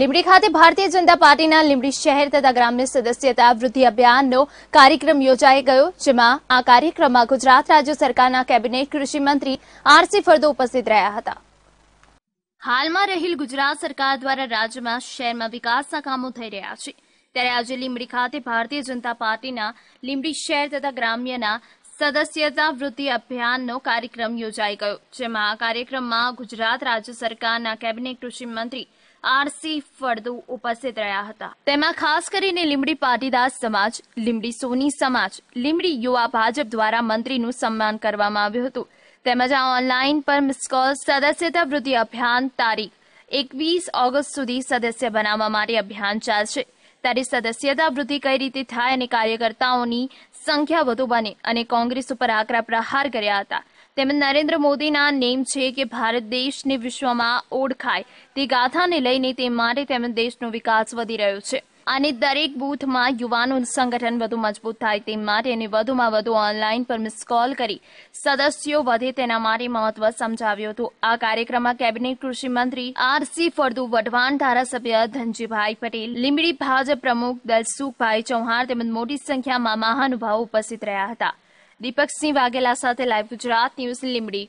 લીંબડી ખાતે ભારતીય જનતા પાર્ટીના લીંબડી શહેર તથા ગ્રામ્ય સદસ્યતા વૃદ્ધિ અભિયાનનો કાર્યક્રમ યોજાઈ ગયો જેમાં આ કાર્યક્રમમાં ગુજરાત રાજ્ય સરકારના કેબિનેટ કૃષિમંત્રી આરસી ફળદુ ઉપસ્થિત રહ્યા હતા હાલમાં રહેલ ગુજરાત સરકાર દ્વારા રાજ્યમાં શહેરમાં વિકાસના કામો થઈ રહ્યા છે ત્યારે આજે લીંબડી ખાતે ભારતીય જનતા પાર્ટીના લીંબડી શહેર તથા ગ્રામ્યના સદસ્યતા વૃદ્ધિ અભિયાનનો કાર્યક્રમ યોજાઈ ગયો જેમાં આ કાર્યક્રમમાં ગુજરાત રાજ્ય સરકારના કેબિનેટ કૃષિ મંત્રી આરસી ફળદુ ઉપસ્થિત રહ્યા હતા તેમાં ખાસ કરીને લીંબડી પાટીદાર સમાજ લીંબડી સોની સમાજ લીમડી યુવા ભાજપ દ્વારા મંત્રીનું સન્માન કરવામાં આવ્યું હતું તેમજ આ ઓનલાઈન પર મિસ સદસ્યતા વૃદ્ધિ અભિયાન તારીખ એકવીસ ઓગસ્ટ સુધી સદસ્ય બનાવવા માટે અભિયાન ચાલશે ત્યારે સદસ્યતા વૃદ્ધિ કઈ રીતે થાય અને કાર્યકર્તાઓની સંખ્યા વધુ બને અને કોંગ્રેસ ઉપર આકરા પ્રહાર કર્યા હતા તેમજ નરેન્દ્ર મોદીના નેમ છે કે ભારત દેશને વિશ્વમાં ઓળખાય તે ગાથાને લઈને તે માટે તેમજ દેશનો વિકાસ વધી રહ્યો છે અને દરેક બૂથમાં યુવાનો સંગઠન વધુ મજબૂત થાય તે માટે અને વધુમાં વધુ ઓનલાઈન પર મિસ કોલ કરી સદસ્યો વધે તેના માટે મહત્વ સમજાવ્યું હતું આ કાર્યક્રમમાં કેબિનેટ કૃષિ મંત્રી આરસી ફળદુ વઢવાણ ધારાસભ્ય ધનજીભાઈ પટેલ લીમડી ભાજપ પ્રમુખ દલસુખભાઈ ચૌહાણ તેમજ મોટી સંખ્યામાં મહાનુભાવો ઉપસ્થિત રહ્યા હતા દીપકસિંહ વાઘેલા સાથે લાઈવ ગુજરાત ન્યૂઝ લીમડી